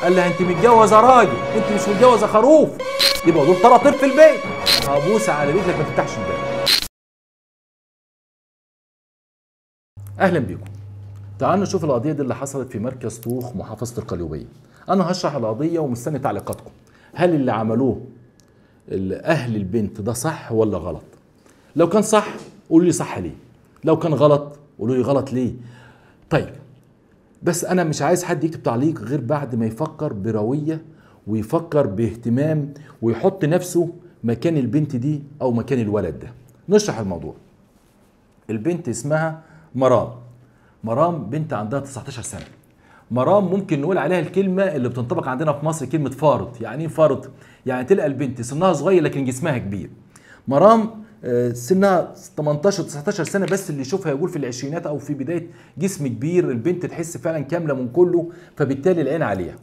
قال لها انت متجوزه راجل انت مش متجوزه خروف يبقى دول طراطير في البيت ابوس على رجلك ما تفتحش الباب اهلا بيكم تعالوا نشوف القضيه دي اللي حصلت في مركز طوخ محافظه القليوبيه انا هشرح القضيه ومستني تعليقاتكم هل اللي عملوه اهل البنت ده صح ولا غلط لو كان صح قولوا لي صح ليه لو كان غلط قولوا لي غلط ليه طيب بس انا مش عايز حد يكتب تعليق غير بعد ما يفكر برويه ويفكر باهتمام ويحط نفسه مكان البنت دي او مكان الولد ده نشرح الموضوع البنت اسمها مرام مرام بنت عندها 19 سنه مرام ممكن نقول عليها الكلمه اللي بتنطبق عندنا في مصر كلمه فارض يعني ايه فارض يعني تلقى البنت سنها صغير لكن جسمها كبير مرام سنها 18 19 سنه بس اللي يشوفها يقول في العشرينات او في بدايه جسم كبير البنت تحس فعلا كامله من كله فبالتالي العين عليها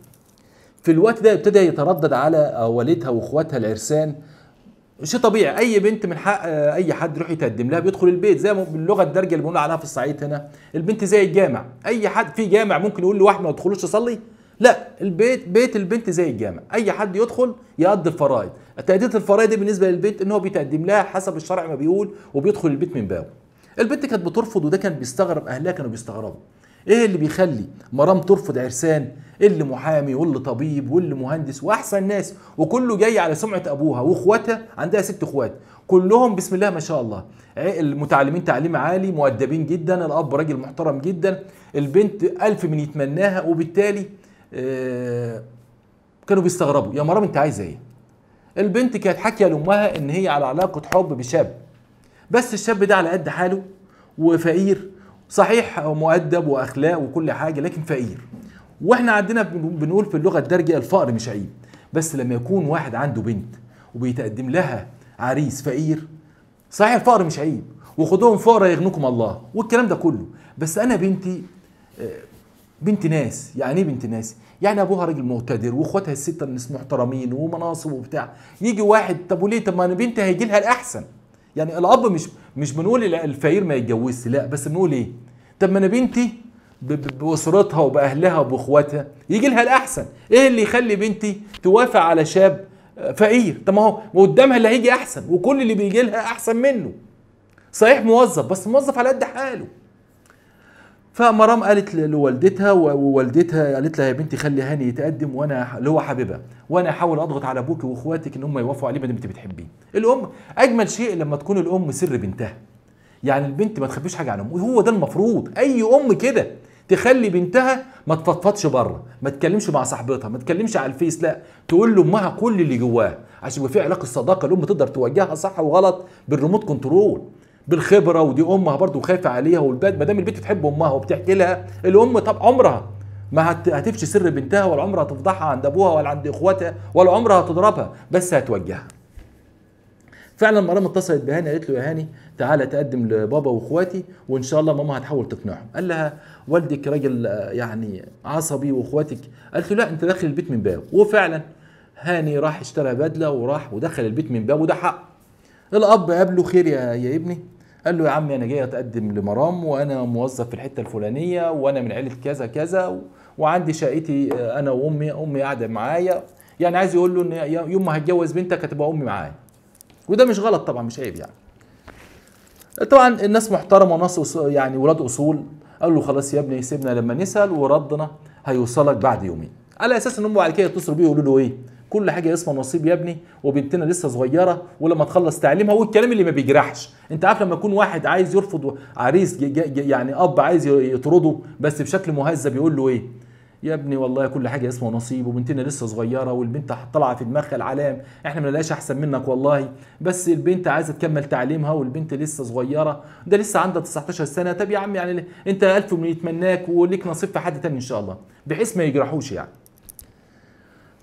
في الوقت ده ابتدى يتردد على والدها واخواتها العرسان شيء طبيعي اي بنت من حق اي حد يروح يتقدم لها بيدخل البيت زي باللغه الدارجه اللي بنقول عليها في الصعيد هنا البنت زي الجامع اي حد في جامع ممكن يقول لواحد ما تدخلوش تصلي لا البيت بيت البنت زي الجامع اي حد يدخل يقضي الفرائض تاديه الفرائض دي بالنسبه للبنت ان هو بيتقدم لها حسب الشرع ما بيقول وبيدخل البيت من بابه البنت كانت بترفض وده كان بيستغرب اهلها كانوا بيستغربوا ايه اللي بيخلي مرام ترفض عرسان إيه اللي محامي واللي طبيب واللي مهندس واحسن ناس وكله جاي على سمعه ابوها واخواتها عندها ست اخوات كلهم بسم الله ما شاء الله إيه، المتعلمين تعليم عالي مؤدبين جدا الاب راجل محترم جدا البنت الف من يتمناها وبالتالي آه، كانوا بيستغربوا يا مرام انت عايزه ايه البنت كانت حاكيه لامها ان هي على علاقه حب بشاب بس الشاب ده على قد حاله وفقير صحيح مؤدب واخلاق وكل حاجه لكن فقير واحنا عندنا بنقول في اللغه الدارجه الفقر مش عيب بس لما يكون واحد عنده بنت وبيتقدم لها عريس فقير صحيح الفقر مش عيب وخدوهم فقراء يغنكم الله والكلام ده كله بس انا بنتي آه، بنت ناس يعني ايه بنت ناس يعني ابوها راجل مقتدر واخواتها السته الناس محترمين ومناصب وبتاع يجي واحد طب وليه طب ما انا بنتي هيجي لها الاحسن يعني الاب مش مش بنقول الفقير ما يتجوزش لا بس بنقول ايه طب ما انا بنتي باسرتها وباهلها وباخواتها يجي لها الاحسن ايه اللي يخلي بنتي توافق على شاب فقير طب ما هو قدامها اللي هيجي احسن وكل اللي بيجي لها احسن منه صحيح موظف بس موظف على قد حاله فمرام قالت لوالدتها ووالدتها قالت لها يا بنتي خلي هاني يتقدم وانا اللي هو حبيبها وانا احاول اضغط على ابوك واخواتك ان هم يوافقوا عليه ما انت بتحبيه الام اجمل شيء لما تكون الام سر بنتها يعني البنت ما تخبيش حاجه عن امها وهو ده المفروض اي ام كده تخلي بنتها ما تفضفضش بره ما تكلمش مع صاحبتها ما تكلمش على الفيس لا تقول لامها كل اللي جواها عشان يبقى في علاقه صداقه الام تقدر توجهها صح وغلط بالريموت كنترول بالخبره ودي امها برضو خايفه عليها والبنت ما دام البنت بتحب امها وبتحكي لها الام طب عمرها ما هتفشي سر بنتها ولا عمرها تفضحها عند ابوها ولا عند اخواتها ولا عمرها تضربها بس هتوجهها فعلا مرام اتصلت بهاني قالت له يا هاني تعالى تقدم لبابا واخواتي وان شاء الله ماما هتحاول تقنعهم قال لها والدك راجل يعني عصبي واخواتك قالت له لا انت داخل البيت من باب وفعلا هاني راح اشترى بدله وراح ودخل البيت من باب وده حق الاب قابله خير يا, يا ابني قال له يا عمي انا جاي اتقدم لمرام وانا موظف في الحته الفلانيه وانا من عيله كذا كذا وعندي شقتي آه, انا وامي امي قاعده معايا يعني عايز يقول له ان يوم ما هتجوز بنتك هتبقى امي معايا وده مش غلط طبعا مش عيب يعني طبعا الناس محترمه وناس يعني ولاد اصول قال له خلاص يا ابني سيبنا لما نسال وردنا هيوصلك بعد يومين على اساس ان هم بعد كده يتصلوا بيه يقولوا له ايه كل حاجه اسمها نصيب يا ابني وبنتنا لسه صغيره ولما تخلص تعليمها والكلام اللي ما بيجرحش انت عارف لما يكون واحد عايز يرفض عريس جي جي يعني اب عايز يطرده بس بشكل مهذب يقول له ايه يا ابني والله كل حاجه اسمها نصيب وبنتنا لسه صغيره والبنت طالعه في دماغها العلام احنا ما نلاقيش احسن منك والله بس البنت عايزه تكمل تعليمها والبنت لسه صغيره ده لسه عندها 19 سنه طب يا عم يعني انت الف من يتمناك وليك نصيب في حد تاني ان شاء الله بحيث ما يجرحوش يعني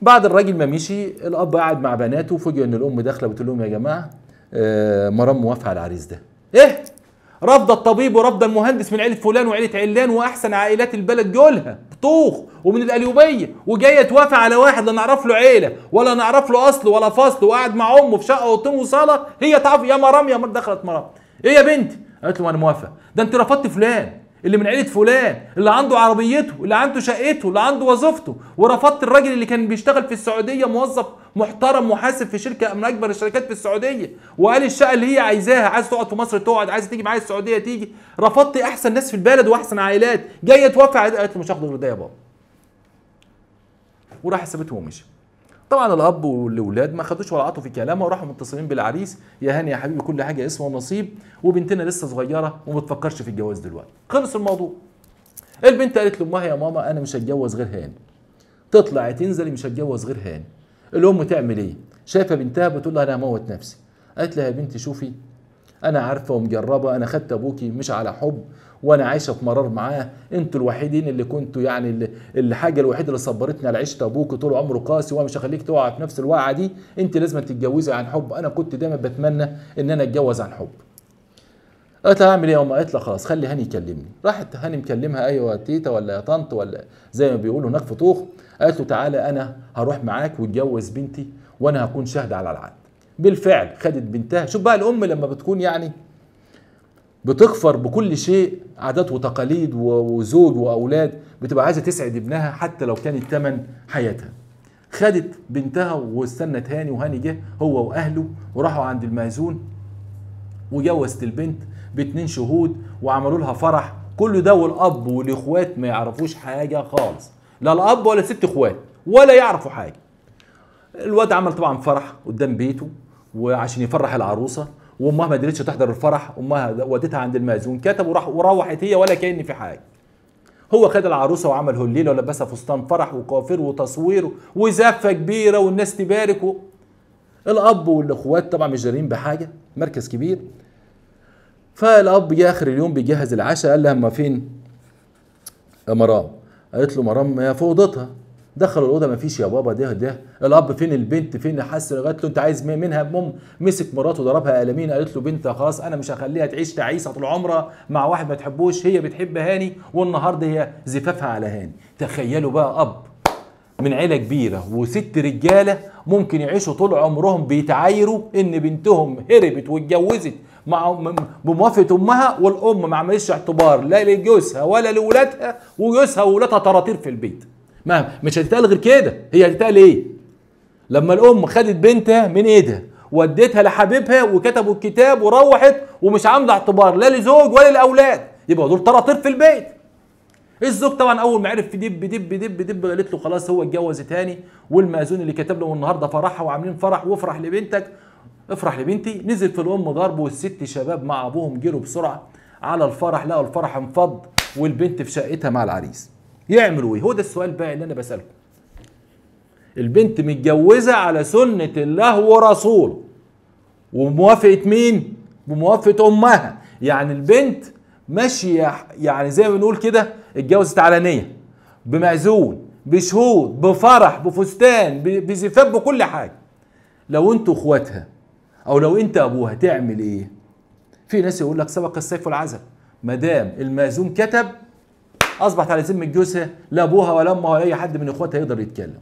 بعد الراجل ما مشي الاب قاعد مع بناته وفوجئ ان الام داخله بتقول لهم يا جماعه آه، مرام موافقه على العريس ده ايه رفض الطبيب ورفض المهندس من عيله فلان وعيله علان واحسن عائلات البلد جولها بطوخ ومن القليوبيه وجايه توافق على واحد لا نعرف له عيله ولا نعرف له اصل ولا فصل وقاعد مع امه في شقه وطين وصاله هي تعرف يا مرام يا مرام دخلت مرام ايه يا بنتي قالت له انا موافقه ده انت رفضت فلان اللي من عيله فلان اللي عنده عربيته اللي عنده شقته اللي عنده وظيفته ورفضت الراجل اللي كان بيشتغل في السعوديه موظف محترم محاسب في شركه من اكبر الشركات في السعوديه وقال الشقه اللي هي عايزاها عايز تقعد في مصر تقعد عايز تيجي معايا السعوديه تيجي رفضت احسن ناس في البلد واحسن عائلات جايه توفي قالت له مش هاخد غير ده يا بابا وراح سابته ومشي طبعا الاب والاولاد ما خدوش ولا عطوا في كلامه وراحوا متصلين بالعريس يا هاني يا حبيبي كل حاجه اسمها ونصيب وبنتنا لسه صغيره وما بتفكرش في الجواز دلوقتي خلص الموضوع البنت قالت لامها يا ماما انا مش هتجوز غير هاني تطلع تنزل مش هتجوز غير هاني الام تعمل ايه شايفه بنتها بتقول لها انا هموت نفسي قالت لها يا بنتي شوفي انا عارفه ومجربه انا خدت ابوكي مش على حب وانا عايشه في مرار معاه انتوا الوحيدين اللي كنتوا يعني اللي الحاجه الوحيده اللي صبرتني على عيشه ابوك طول عمره قاسي وانا مش هخليك تقع في نفس الوقعه دي انت لازم تتجوزي عن حب انا كنت دايما بتمنى ان انا اتجوز عن حب قالت لها اعمل ايه يا ام قالت لها خلاص خلي هاني يكلمني راحت هاني مكلمها ايوه تيتا ولا يا طنط ولا زي ما بيقولوا هناك في طوخ قالت له تعالى انا هروح معاك واتجوز بنتي وانا هكون شاهد على العقد بالفعل خدت بنتها شوف بقى الام لما بتكون يعني بتغفر بكل شيء عادات وتقاليد وزوج واولاد بتبقى عايزه تسعد ابنها حتى لو كان الثمن حياتها خدت بنتها واستنت هاني وهاني جه هو واهله وراحوا عند المأذون وجوزت البنت باتنين شهود وعملوا لها فرح كل ده والاب والاخوات ما يعرفوش حاجه خالص لا الاب ولا ست اخوات ولا يعرفوا حاجه الواد عمل طبعا فرح قدام بيته وعشان يفرح العروسه وامها ما قدرتش تحضر الفرح امها ودتها عند المأذون كتب وراح وروحت هي ولا كأن في حاجه هو خد العروسه وعمل هليله ولبسها فستان فرح وقافر وتصوير وزفه كبيره والناس تبارك و... الاب والاخوات طبعا مش دارين بحاجه مركز كبير فالاب جه اخر اليوم بيجهز العشاء قال لها اما فين مرام قالت له مرام يا في اوضتها دخلوا الاوضه مفيش يا بابا ده ده الاب فين البنت فين حس قالت له انت عايز منها مم مسك مراته ضربها قلمين قالت له بنت خلاص انا مش هخليها تعيش تعيسه طول عمرها مع واحد ما تحبوش هي بتحب هاني والنهارده هي زفافها على هاني تخيلوا بقى اب من عيله كبيره وست رجاله ممكن يعيشوا طول عمرهم بيتعايروا ان بنتهم هربت واتجوزت مع بموافقه امها والام ما عملتش اعتبار لا لجوزها ولا لولادها وجوزها وولادها طراطير في البيت ما مش هتتقال غير كده هي هتتقال ايه لما الام خدت بنتها من ايدها وديتها لحبيبها وكتبوا الكتاب وروحت ومش عامله اعتبار لا لزوج ولا لاولاد يبقى دول طراطير في البيت الزوج طبعا اول ما عرف في دب دب دب دب قالت له خلاص هو اتجوز تاني والمأذون اللي كتب له النهارده فرحها وعاملين فرح وافرح لبنتك افرح لبنتي نزل في الام ضرب والست شباب مع ابوهم جروا بسرعه على الفرح لقوا الفرح انفض والبنت في شقتها مع العريس يعملوا ايه هو ده السؤال بقى اللي انا بسالكم البنت متجوزه على سنه الله ورسوله وموافقه مين بموافقه امها يعني البنت ماشيه يعني زي ما بنقول كده اتجوزت على نيه بمعزول بشهود بفرح بفستان بزفاف بكل حاجه لو انتوا اخواتها او لو انت ابوها تعمل ايه في ناس يقول لك سبق السيف والعزم ما دام المأذون كتب اصبحت على سم الجثه لا ابوها ولا امها ولا اي حد من اخواتها يقدر يتكلم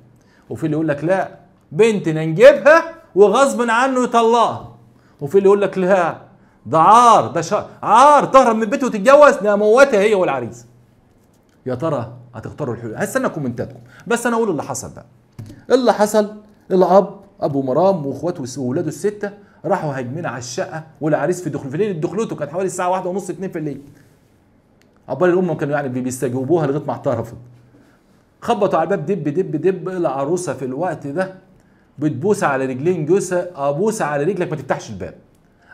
وفي اللي يقول لك لا بنتنا نجيبها وغصب عنه يطلقها وفي اللي يقول لك لا ده عار ده شر عار تهرب من بيته وتتجوز ده موتها هي والعريس يا ترى هتختاروا الحلول هستنى كومنتاتكم بس انا اقول اللي حصل بقى اللي حصل الاب ابو مرام واخواته واولاده السته راحوا هاجمين على الشقه والعريس في دخول في ليله دخلته كانت حوالي الساعه 1:30 2 في الليل عقبال الام كانوا يعني بيستجوبوها لغايه ما اعترفت خبطوا على الباب دب دب دب العروسه في الوقت ده بتبوس على رجلين جثه ابوس على رجلك ما تفتحش الباب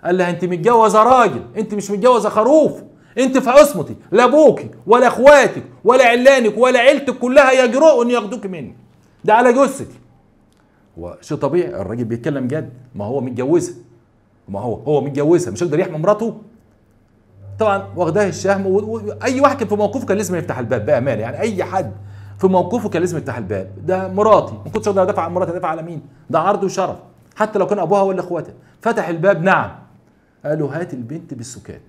قال لها انت متجوزه راجل انت مش متجوزه خروف انت في عصمتي لا ابوكي ولا اخواتك ولا علانك ولا عيلتك كلها يجرؤوا ان ياخدوك مني ده على جثتي هو شيء طبيعي الراجل بيتكلم جد ما هو متجوزها ما هو هو متجوزها مش هيقدر يحمي مراته طبعا واخداه الشهم واي واحد كان في موقفه كان لازم يفتح الباب بامانه يعني اي حد في موقفه كان لازم يفتح الباب ده مراتي ما كنتش اقدر ادافع عن مراتي ادافع على مين ده عرض وشرف حتى لو كان ابوها ولا اخواتها فتح الباب نعم قال له هات البنت بالسكات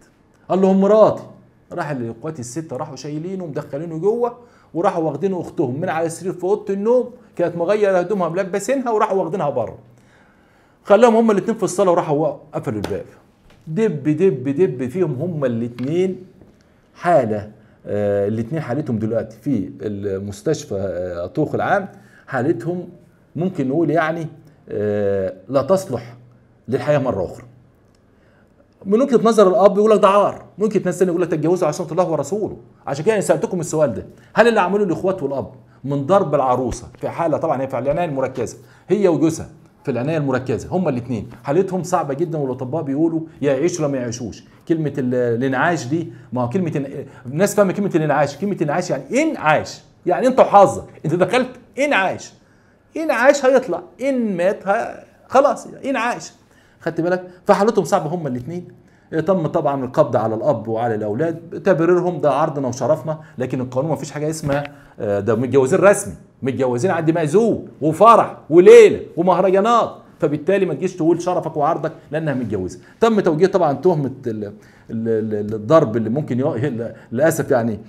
قال لهم مراتي راح لاخواتي السته راحوا شايلينه ومدخلينه جوه وراحوا واخدينه اختهم من على السرير في اوضه النوم كانت مغيره هدومها ملبسينها وراحوا واخدينها بره خلاهم هما الاثنين في الصاله وراحوا قفلوا الباب دب دب دب فيهم هما الاثنين حاله آه الاثنين حالتهم دلوقتي في المستشفى آه طوق العام حالتهم ممكن نقول يعني آه لا تصلح للحياه مره اخرى من وجهه نظر الاب يقول لك ده عار ممكن ناس ثانيه يقول لك تتجوزوا عشان الله ورسوله عشان كده انا سالتكم السؤال ده هل اللي عمله الاخوات والاب من ضرب العروسه في حاله طبعا هي في العناية المركزة هي وجوزها في العنايه المركزه هما الاثنين حالتهم صعبه جدا والاطباء بيقولوا يا يعيشوا ما يعيشوش كلمه الانعاش دي ما هو كلمه الناس فاهمه كلمه الانعاش كلمه الانعاش يعني انعاش يعني انت وحظك انت دخلت انعاش انعاش هيطلع ان مات ه... خلاص انعاش خدت بالك فحالتهم صعبه هما الاثنين تم طبعا القبض على الاب وعلى الاولاد تبريرهم ده عرضنا وشرفنا لكن القانون ما فيش حاجه اسمها آه، ده متجوزين رسمي متجوزين عند مأزوم وفرح وليله ومهرجانات فبالتالي ما تجيش تقول شرفك وعرضك لانها متجوزه تم توجيه طبعا تهمه الضرب اللي ممكن للاسف يعني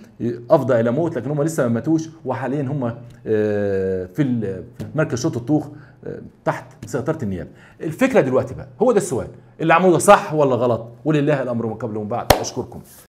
افضى الى موت لكن هم لسه ما ماتوش وحاليا هم آه، في مركز شرطه الطوخ آه، تحت سيطره النيابه الفكره دلوقتي بقى هو ده السؤال اللي عمله صح ولا غلط ولله الامر من قبل ومن بعد اشكركم